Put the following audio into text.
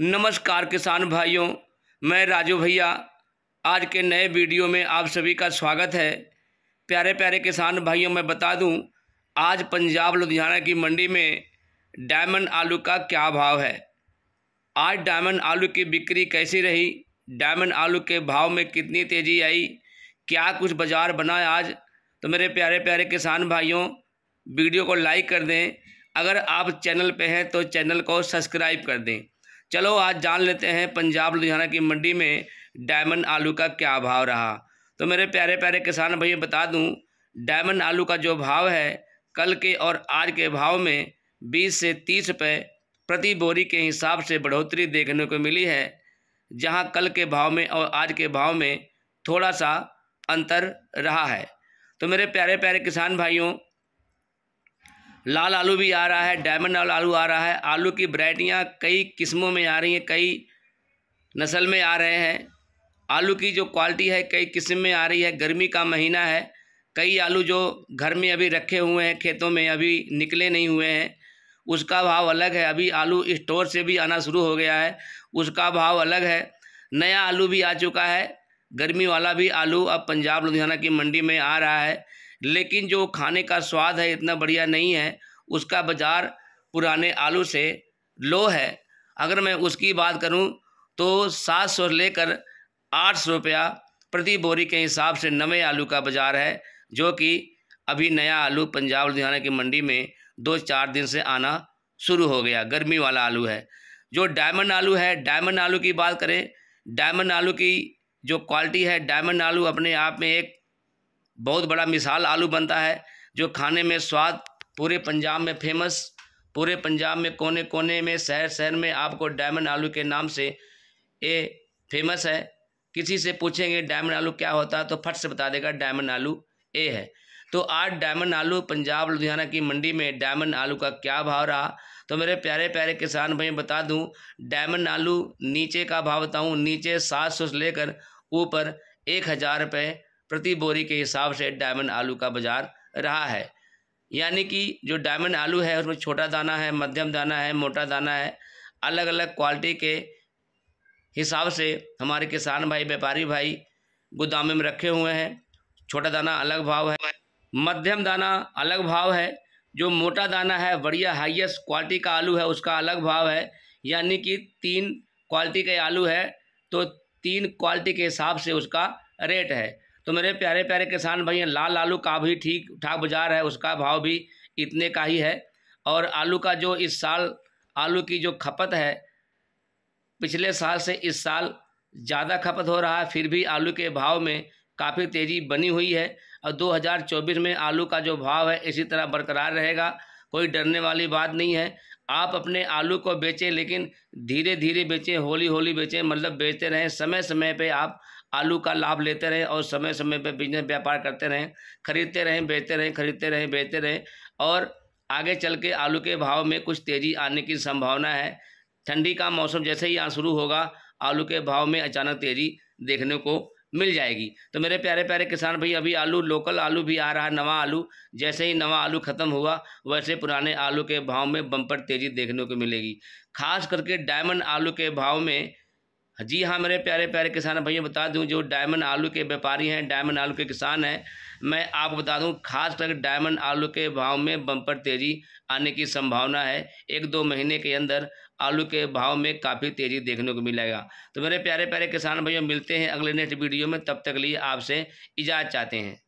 नमस्कार किसान भाइयों मैं राजू भैया आज के नए वीडियो में आप सभी का स्वागत है प्यारे प्यारे किसान भाइयों मैं बता दूं आज पंजाब लुधियाना की मंडी में डायमंड आलू का क्या भाव है आज डायमंड आलू की बिक्री कैसी रही डायमंड आलू के भाव में कितनी तेज़ी आई क्या कुछ बाज़ार बना आज तो मेरे प्यारे प्यारे किसान भाइयों वीडियो को लाइक कर दें अगर आप चैनल पे हैं तो चैनल को सब्सक्राइब कर दें चलो आज जान लेते हैं पंजाब लुधियाना की मंडी में डायमंड आलू का क्या भाव रहा तो मेरे प्यारे प्यारे किसान भैया बता दूं डायमंड आलू का जो भाव है कल के और आज के भाव में 20 से 30 रुपये प्रति बोरी के हिसाब से बढ़ोतरी देखने को मिली है जहां कल के भाव में और आज के भाव में थोड़ा सा अंतर रहा है तो मेरे प्यारे प्यारे किसान भाइयों लाल आलू भी आ रहा है डायमंड लाल आलू आ रहा है आलू की वरायटियाँ कई किस्मों में आ रही हैं कई नस्ल में आ रहे हैं आलू की जो क्वालिटी है कई किस्म में आ रही है गर्मी का महीना है कई आलू जो घर में अभी रखे हुए हैं खेतों में अभी निकले नहीं हुए हैं उसका भाव अलग है अभी आलू स्टोर से भी आना शुरू हो गया है उसका भाव अलग है नया आलू भी आ चुका है गर्मी वाला भी आलू अब पंजाब लुधियाना की मंडी में आ रहा है लेकिन जो खाने का स्वाद है इतना बढ़िया नहीं है उसका बाज़ार पुराने आलू से लो है अगर मैं उसकी बात करूं तो सात सौ लेकर आठ सौ रुपया प्रति बोरी के हिसाब से नवे आलू का बाज़ार है जो कि अभी नया आलू पंजाब लुधियाना की मंडी में दो चार दिन से आना शुरू हो गया गर्मी वाला आलू है जो डायमंड आलू है डायमंड आलू की बात करें डायमंड आलू की जो क्वालिटी है डायमंड आलू अपने आप में एक बहुत बड़ा मिसाल आलू बनता है जो खाने में स्वाद पूरे पंजाब में फेमस पूरे पंजाब में कोने कोने में शहर शहर में आपको डायमंड आलू के नाम से ये फेमस है किसी से पूछेंगे डायमंड आलू क्या होता है तो फट से बता देगा डायमंड आलू ए है तो आज डायमंड आलू पंजाब लुधियाना की मंडी में डायमंड आलू का क्या भाव रहा तो मेरे प्यारे प्यारे किसान भाई बता दूं डायमंड आलू नीचे का भाव बताऊं नीचे सात सौ से लेकर ऊपर एक हज़ार रुपये प्रति बोरी के हिसाब से डायमंड आलू का बाजार रहा है यानी कि जो डायमंड आलू है उसमें छोटा दाना है मध्यम दाना है मोटा दाना है अलग अलग क्वालिटी के हिसाब से हमारे किसान भाई व्यापारी भाई गोदाम में रखे हुए हैं छोटा दाना अलग भाव है मध्यम दाना अलग भाव है जो मोटा दाना है बढ़िया हाईएस्ट क्वालिटी का आलू है उसका अलग भाव है यानी कि तीन क्वालिटी के आलू है तो तीन क्वालिटी के हिसाब से उसका रेट है तो मेरे प्यारे प्यारे किसान भाई लाल आलू का भी ठीक ठाक बाजार है उसका भाव भी इतने का ही है और आलू का जो इस साल आलू की जो खपत है पिछले साल से इस साल ज़्यादा खपत हो रहा है फिर भी आलू के भाव में काफ़ी तेज़ी बनी हुई है और 2024 में आलू का जो भाव है इसी तरह बरकरार रहेगा कोई डरने वाली बात नहीं है आप अपने आलू को बेचें लेकिन धीरे धीरे बेचें होली होली बेचें मतलब बेचते रहें समय समय पे आप आलू का लाभ लेते रहें और समय समय पर बिजनेस व्यापार करते रहें खरीदते रहें बेचते रहें खरीदते रहें बेचते रहें और आगे चल के आलू के भाव में कुछ तेज़ी आने की संभावना है ठंडी का मौसम जैसे ही यहाँ शुरू होगा आलू के भाव में अचानक तेज़ी देखने को मिल जाएगी तो मेरे प्यारे प्यारे किसान भाई अभी आलू लोकल आलू भी आ रहा है नवा आलू जैसे ही नवा आलू ख़त्म हुआ वैसे पुराने आलू के भाव में बम्पर तेज़ी देखने को मिलेगी खास करके डायमंड आलू के भाव में जी हाँ मेरे प्यारे प्यारे किसान भैया बता दूं जो डायमंड आलू के व्यापारी हैं डायमंड आलू के किसान हैं मैं आपको बता दूं खास करके डायमंड आलू के भाव में बम्पर तेज़ी आने की संभावना है एक दो महीने के अंदर आलू के भाव में काफ़ी तेज़ी देखने को मिलेगा तो मेरे प्यारे प्यारे किसान भैया मिलते हैं अगले नेक्स्ट वीडियो में तब तक लिए आपसे इजाज़ चाहते हैं